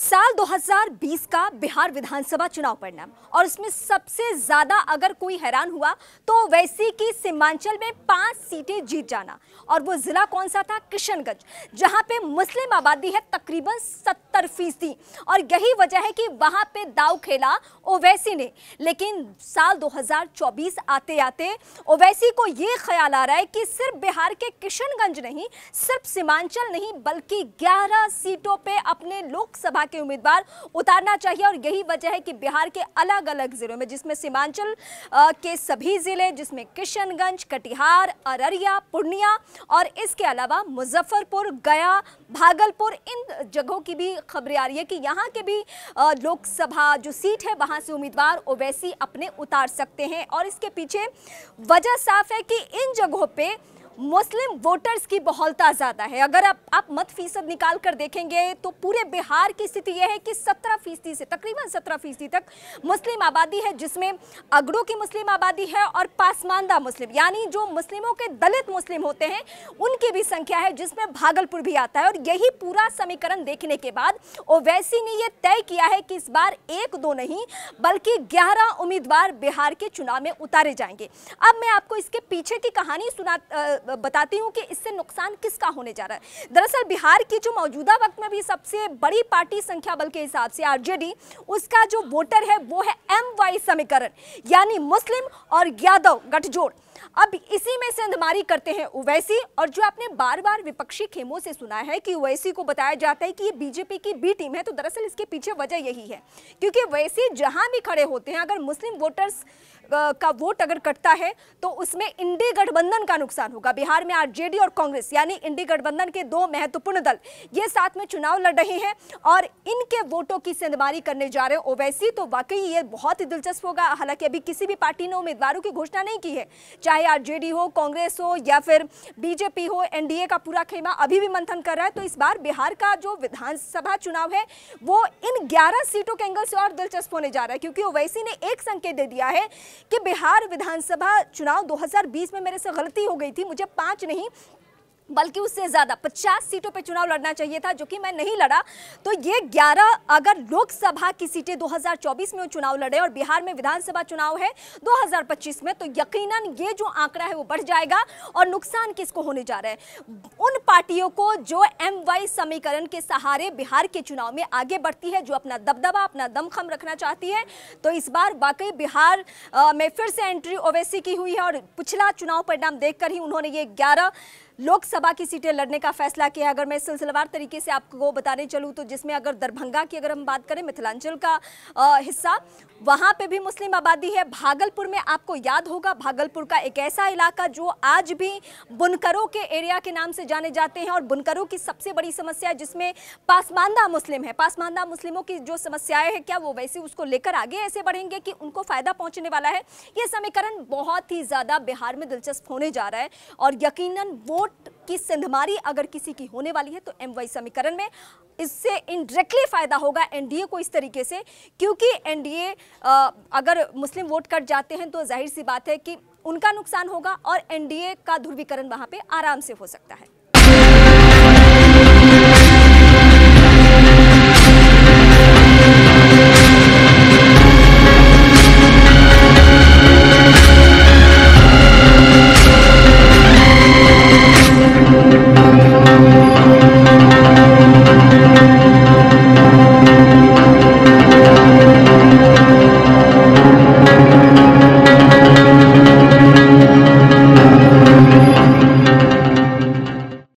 साल 2020 का बिहार विधानसभा चुनाव परिणाम और उसमें सबसे ज्यादा अगर कोई हैरान हुआ तो वैसी की सीमांचल में पांच सीटें जीत जाना और वो जिला कौन सा था किशनगंज जहां पे मुस्लिम आबादी है तकरीबन सत्तर फीसदी और यही वजह है कि वहां पे दाव खेला ओवैसी ने लेकिन साल 2024 आते आते ओवैसी को ये ख्याल आ रहा है कि सिर्फ बिहार के किशनगंज नहीं सिर्फ सीमांचल नहीं बल्कि ग्यारह सीटों पर अपने लोकसभा भाजपा के उम्मीदवार उतारना चाहिए और यही वजह है कि बिहार के अलग अलग जिलों में जिसमें सीमांचल के सभी जिले जिसमें किशनगंज कटिहार अररिया पूर्णिया और इसके अलावा मुजफ्फरपुर गया भागलपुर इन जगहों की भी खबरें आ रही है कि यहाँ के भी लोकसभा जो सीट है वहाँ से उम्मीदवार ओवैसी अपने उतार सकते हैं और इसके पीछे वजह साफ है कि इन जगहों पर मुस्लिम वोटर्स की बहुलता ज़्यादा है अगर आप आप मत फीसद निकाल कर देखेंगे तो पूरे बिहार की स्थिति यह है कि सत्रह फीसदी से तकरीबन सत्रह फीसदी तक मुस्लिम आबादी है जिसमें अगड़ों की मुस्लिम आबादी है और पासमानदा मुस्लिम यानी जो मुस्लिमों के दलित मुस्लिम होते हैं उनकी भी संख्या है जिसमें भागलपुर भी आता है और यही पूरा समीकरण देखने के बाद ओवैसी ने यह तय किया है कि इस बार एक दो नहीं बल्कि ग्यारह उम्मीदवार बिहार के चुनाव में उतारे जाएंगे अब मैं आपको इसके पीछे की कहानी सुना बताती हूँ कि इससे नुकसान किसका होने जा रहा है दरअसल बिहार की जो मौजूदा वक्त में भी सबसे बड़ी पार्टी संख्या बल के हिसाब से आरजेडी उसका जो वोटर है वो है एम वाई समीकरण यानी मुस्लिम और यादव गठजोड़ अब इसी में से अंधमारी करते हैं ओवैसी और जो आपने बार बार विपक्षी खेमों से सुना है कि ओवैसी को बताया जाता है कि ये बीजेपी की बी टीम है तो दरअसल इसके पीछे वजह यही है क्योंकि वैसी जहां भी खड़े होते हैं अगर मुस्लिम वोटर्स का वोट अगर कटता है तो उसमें इंडी गठबंधन का नुकसान होगा बिहार में आरजेडी और कांग्रेस यानी इंडी गठबंधन के दो महत्वपूर्ण दल ये साथ में चुनाव लड़ रहे हैं और इनके वोटों की सेंधमारी करने जा रहे हैं ओवैसी तो वाकई ये बहुत ही दिलचस्प होगा हालांकि अभी किसी भी पार्टी ने उम्मीदवारों की घोषणा नहीं की है चाहे आरजेडी हो कांग्रेस हो या फिर बीजेपी हो एनडीए का पूरा खेमा अभी भी मंथन कर रहा है तो इस बार बिहार का जो विधानसभा चुनाव है वो इन 11 सीटों के एंगल से और दिलचस्प होने जा रहा है क्योंकि ओवैसी ने एक संकेत दे दिया है कि बिहार विधानसभा चुनाव दो में मेरे से गलती हो गई थी मुझे पाँच नहीं बल्कि उससे ज़्यादा 50 सीटों पर चुनाव लड़ना चाहिए था जो कि मैं नहीं लड़ा तो ये 11 अगर लोकसभा की सीटें 2024 में चुनाव लड़े और बिहार में विधानसभा चुनाव है 2025 में तो यकीनन ये जो आंकड़ा है वो बढ़ जाएगा और नुकसान किसको होने जा रहा है उन पार्टियों को जो एम वाई समीकरण के सहारे बिहार के चुनाव में आगे बढ़ती है जो अपना दबदबा अपना दमखम रखना चाहती है तो इस बार वाकई बिहार में फिर से एंट्री ओवैसी की हुई है और पिछला चुनाव परिणाम देखकर ही उन्होंने ये ग्यारह लोकसभा की सीटें लड़ने का फैसला किया है अगर मैं सिलसिलेवार तरीके से आपको बताने चलूँ तो जिसमें अगर दरभंगा की अगर हम बात करें मिथिलांचल का आ, हिस्सा वहाँ पे भी मुस्लिम आबादी है भागलपुर में आपको याद होगा भागलपुर का एक ऐसा इलाका जो आज भी बुनकरों के एरिया के नाम से जाने जाते हैं और बुनकरों की सबसे बड़ी समस्या जिसमें पासमानदा मुस्लिम है पासमानदा मुस्लिमों की जो समस्याएं हैं क्या वो वैसे उसको लेकर आगे ऐसे बढ़ेंगे कि उनको फ़ायदा पहुँचने वाला है ये समीकरण बहुत ही ज़्यादा बिहार में दिलचस्प होने जा रहा है और यकीन वोट की सिंधमारी अगर किसी की होने वाली है तो एम वाई समीकरण में इससे इनडायरेक्टली फायदा होगा एनडीए को इस तरीके से क्योंकि एनडीए अगर मुस्लिम वोट कट जाते हैं तो जाहिर सी बात है कि उनका नुकसान होगा और एनडीए का ध्रुवीकरण वहाँ पे आराम से हो सकता है